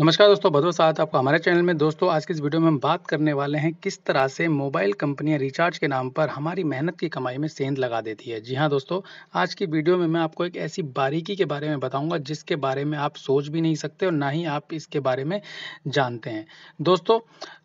नमस्कार दोस्तों भदवा साथ आपका हमारे चैनल में दोस्तों आज के इस वीडियो में हम बात करने वाले हैं किस तरह से मोबाइल कंपनियां रिचार्ज के नाम पर हमारी मेहनत की कमाई में सेंध लगा देती है जी हाँ दोस्तों आज की वीडियो में मैं आपको एक ऐसी बारीकी के बारे में बताऊंगा जिसके बारे में आप सोच भी नहीं सकते और ना ही आप इसके बारे में जानते हैं दोस्तों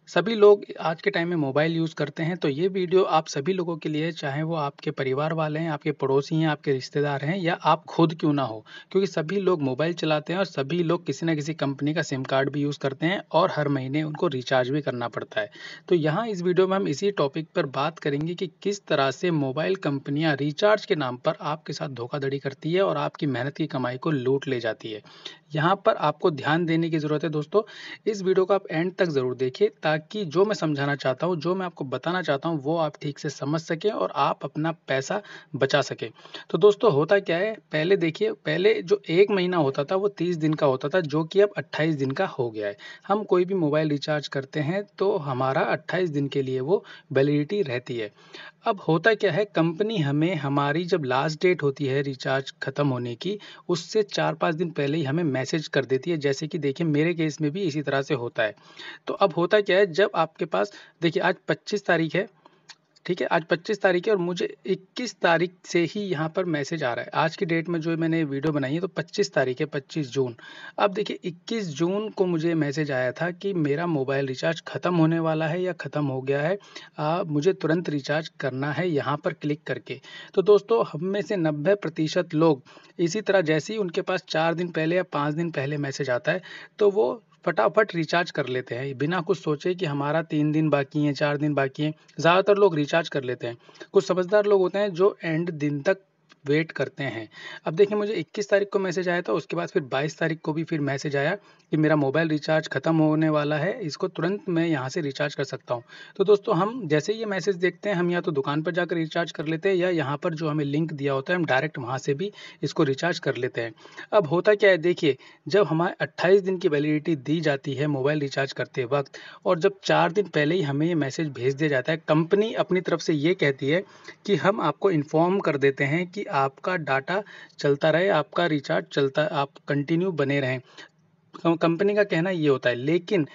सभी लोग आज के टाइम में मोबाइल यूज़ करते हैं तो ये वीडियो आप सभी लोगों के लिए चाहे वो आपके परिवार वाले हैं आपके पड़ोसी हैं आपके रिश्तेदार हैं या आप खुद क्यों ना हो क्योंकि सभी लोग मोबाइल चलाते हैं और सभी लोग किसी न किसी कंपनी का सिम सिम कार्ड भी यूज़ करते हैं और हर महीने उनको रिचार्ज भी करना पड़ता है तो यहाँ इस वीडियो में हम इसी टॉपिक पर बात करेंगे कि किस तरह से मोबाइल कंपनियाँ रिचार्ज के नाम पर आपके साथ धोखाधड़ी करती है और आपकी मेहनत की कमाई को लूट ले जाती है यहाँ पर आपको ध्यान देने की ज़रूरत है दोस्तों इस वीडियो को आप एंड तक ज़रूर देखिए ताकि जो मैं समझाना चाहता हूँ जो मैं आपको बताना चाहता हूँ वो आप ठीक से समझ सकें और आप अपना पैसा बचा सकें तो दोस्तों होता क्या है पहले देखिए पहले जो एक महीना होता था वो तीस दिन का होता था जो कि अब अट्ठाईस दिन दिन का हो गया है हम कोई भी मोबाइल रिचार्ज करते हैं तो हमारा 28 दिन के लिए वो वैलिडिटी रहती है अब होता क्या है कंपनी हमें हमारी जब लास्ट डेट होती है रिचार्ज ख़त्म होने की उससे चार पाँच दिन पहले ही हमें मैसेज कर देती है जैसे कि देखिए मेरे केस में भी इसी तरह से होता है तो अब होता क्या है जब आपके पास देखिए आज पच्चीस तारीख है ठीक है आज 25 तारीख है और मुझे 21 तारीख से ही यहाँ पर मैसेज आ रहा है आज की डेट में जो मैंने वीडियो बनाई है तो 25 तारीख है 25 जून अब देखिए 21 जून को मुझे मैसेज आया था कि मेरा मोबाइल रिचार्ज ख़त्म होने वाला है या ख़त्म हो गया है आ, मुझे तुरंत रिचार्ज करना है यहाँ पर क्लिक करके तो दोस्तों हम में से नब्बे प्रतिशत लोग इसी तरह जैसे ही उनके पास चार दिन पहले या पाँच दिन पहले मैसेज आता है तो वो फटाफट रिचार्ज कर लेते हैं बिना कुछ सोचे कि हमारा तीन दिन बाकी है चार दिन बाकी है ज़्यादातर लोग रिचार्ज कर लेते हैं कुछ समझदार लोग होते हैं जो एंड दिन तक वेट करते हैं अब देखिए मुझे 21 तारीख को मैसेज आया था उसके बाद फिर 22 तारीख को भी फिर मैसेज आया कि मेरा मोबाइल रिचार्ज ख़त्म होने वाला है इसको तुरंत मैं यहाँ से रिचार्ज कर सकता हूँ तो दोस्तों हम जैसे ये मैसेज देखते हैं हम या तो दुकान पर जाकर रिचार्ज कर लेते हैं या यहाँ पर जो हमें लिंक दिया होता है हम डायरेक्ट वहाँ से भी इसको रिचार्ज कर लेते हैं अब होता क्या है देखिए जब हमारे अट्ठाईस दिन की वैलिडिटी दी जाती है मोबाइल रिचार्ज करते वक्त और जब चार दिन पहले ही हमें ये मैसेज भेज दिया जाता है कंपनी अपनी तरफ से ये कहती है कि हम आपको इन्फॉर्म कर देते हैं कि आपका डाटा चलता रहे आपका रिचार्ज चलता आप कंटिन्यू बने रहें कंपनी का कहना ये होता है लेकिन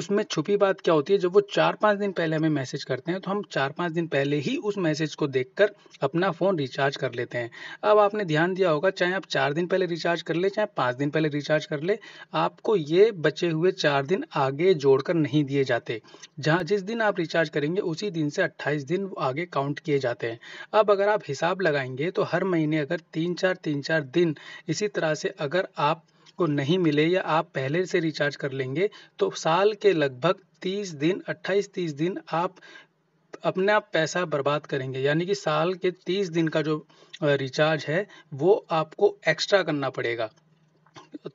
उसमें छुपी बात क्या होती है जब वो चार पाँच दिन पहले हमें मैसेज करते हैं तो हम चार पाँच दिन पहले ही उस मैसेज को देखकर अपना फ़ोन रिचार्ज कर लेते हैं अब आपने ध्यान दिया होगा चाहे आप चार दिन पहले रिचार्ज कर ले चाहे पाँच दिन पहले रिचार्ज कर ले आपको ये बचे हुए चार दिन आगे जोड़कर नहीं दिए जाते जहाँ जिस दिन आप रिचार्ज करेंगे उसी दिन से अट्ठाईस दिन आगे काउंट किए जाते हैं अब अगर आप हिसाब लगाएंगे तो हर महीने अगर तीन चार तीन चार दिन इसी तरह से अगर आप आपको नहीं मिले या आप पहले से रिचार्ज कर लेंगे तो साल के लगभग तीस दिन अट्ठाईस तीस दिन आप अपना पैसा बर्बाद करेंगे यानी कि साल के तीस दिन का जो रिचार्ज है वो आपको एक्स्ट्रा करना पड़ेगा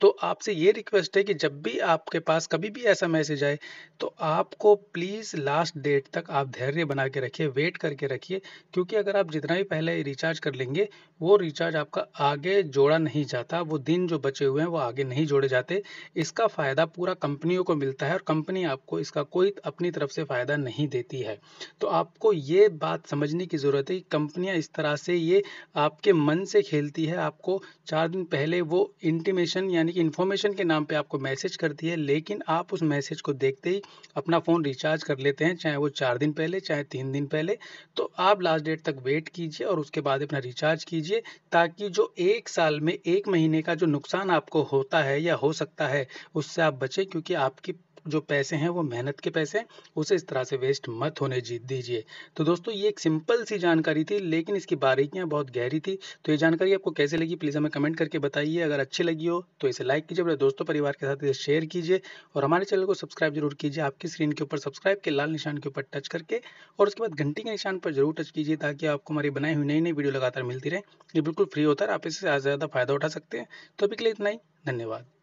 तो आपसे ये रिक्वेस्ट है कि जब भी आपके पास कभी भी ऐसा मैसेज आए तो आपको प्लीज़ लास्ट डेट तक आप धैर्य बना के रखिए वेट करके रखिए क्योंकि अगर आप जितना भी पहले रिचार्ज कर लेंगे वो रिचार्ज आपका आगे जोड़ा नहीं जाता वो दिन जो बचे हुए हैं वो आगे नहीं जोड़े जाते इसका फ़ायदा पूरा कंपनियों को मिलता है और कंपनी आपको इसका कोई अपनी तरफ से फ़ायदा नहीं देती है तो आपको ये बात समझने की ज़रूरत है कि कंपनियां इस तरह से ये आपके मन से खेलती है आपको चार दिन पहले वो इंटीमेशन यानी कि इन्फॉर्मेशन के नाम पे आपको मैसेज करती है लेकिन आप उस मैसेज को देखते ही अपना फ़ोन रिचार्ज कर लेते हैं चाहे वो चार दिन पहले चाहे तीन दिन पहले तो आप लास्ट डेट तक वेट कीजिए और उसके बाद अपना रिचार्ज कीजिए ताकि जो एक साल में एक महीने का जो नुकसान आपको होता है या हो सकता है उससे आप बचें क्योंकि आपकी जो पैसे हैं वो मेहनत के पैसे उसे इस तरह से वेस्ट मत होने जीत दीजिए तो दोस्तों ये एक सिंपल सी जानकारी थी लेकिन इसकी बारीकियाँ बहुत गहरी थी तो ये जानकारी आपको कैसे लगी प्लीज़ हमें कमेंट करके बताइए अगर अच्छी लगी हो तो इसे लाइक कीजिए अपने दोस्तों परिवार के साथ इसे शेयर कीजिए और हमारे चैनल को सब्सक्राइब जरूर कीजिए आपकी स्क्रीन के ऊपर सब्सक्राइब के लाल निशान के ऊपर टच करके और उसके बाद घंटी के निशान पर जरूर टच कीजिए ताकि आपको हमारी बनाई हुई नई नई वीडियो लगातार मिलती रहे ये बिल्कुल फ्री होता है आप इससे ज़्यादा फायदा उठा सकते हैं तो अभी के लिए इतना ही धन्यवाद